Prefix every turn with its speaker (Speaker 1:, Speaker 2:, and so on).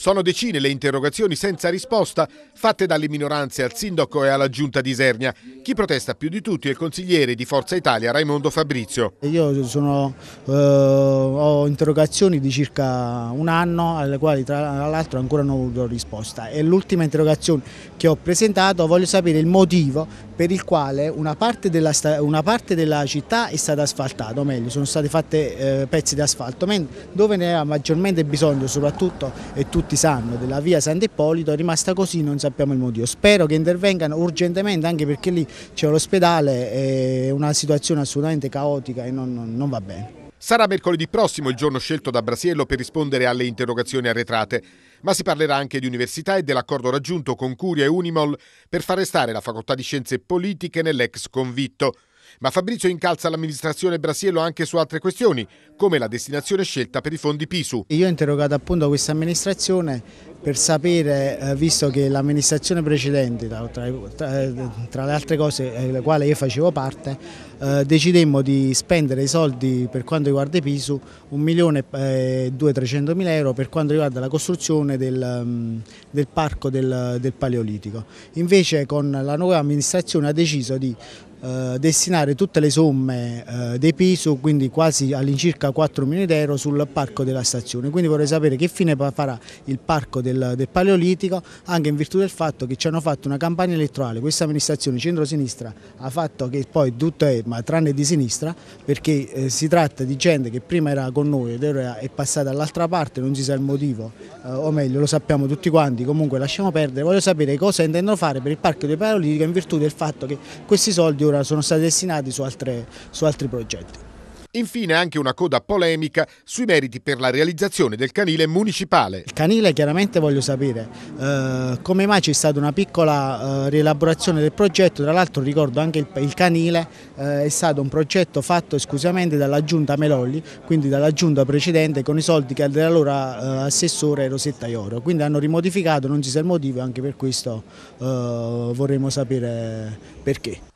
Speaker 1: Sono decine le interrogazioni senza risposta fatte dalle minoranze al sindaco e alla giunta di Isernia. Chi protesta più di tutti è il consigliere di Forza Italia Raimondo Fabrizio.
Speaker 2: Io sono, eh, ho interrogazioni di circa un anno alle quali tra l'altro ancora non ho avuto risposta e l'ultima interrogazione che ho presentato voglio sapere il motivo per il quale una parte della, una parte della città è stata asfaltata, o meglio sono state fatte eh, pezzi di asfalto, dove ne ha maggiormente bisogno soprattutto è tutto tutti sanno, della via Sant'Ippolito, è rimasta così, non sappiamo il motivo. Spero che intervengano urgentemente anche perché lì c'è l'ospedale, è una situazione assolutamente caotica e non,
Speaker 1: non, non va bene. Sarà mercoledì prossimo il giorno scelto da Brasiello per rispondere alle interrogazioni arretrate, ma si parlerà anche di università e dell'accordo raggiunto con Curia e Unimol per far restare la facoltà di scienze politiche nell'ex convitto. Ma Fabrizio incalza l'amministrazione Brasiello anche su altre questioni, come la destinazione scelta per i fondi PISU. Io ho interrogato appunto questa
Speaker 2: amministrazione per sapere, eh, visto che l'amministrazione precedente, tra, eh, tra, le altre cose delle eh, quali io facevo parte, eh, decidemmo di spendere i soldi per quanto riguarda i PISU, 1 milione e 200 mila euro per quanto riguarda la costruzione del, mm, del parco del, del Paleolitico. Invece con la nuova amministrazione ha deciso di eh, destinare tutte le somme eh, dei PISU, quindi quasi all'incirca 4 milioni di euro, sul parco della stazione. Quindi vorrei sapere che fine farà il parco del, del Paleolitico, anche in virtù del fatto che ci hanno fatto una campagna elettorale. Questa amministrazione centro-sinistra ha fatto che poi tutto è, ma tranne di sinistra, perché eh, si tratta di gente che prima era con noi ed ora è passata dall'altra parte, non si sa il motivo, eh, o meglio lo sappiamo tutti quanti, comunque lasciamo perdere. Voglio sapere cosa intendono fare per il parco del Paleolitico in virtù del fatto che questi soldi allora sono stati destinati su, altre, su altri progetti.
Speaker 1: Infine anche una coda polemica sui meriti per la realizzazione del canile municipale. Il
Speaker 2: canile chiaramente voglio sapere eh, come mai c'è stata una piccola eh, rielaborazione del progetto, tra l'altro ricordo anche il, il canile eh, è stato un progetto fatto esclusivamente dalla giunta Melolli, quindi dalla giunta precedente con i soldi che dell'allora eh, assessore Rosetta Ioro, quindi hanno rimodificato, non ci sa il motivo, anche per questo eh, vorremmo sapere perché.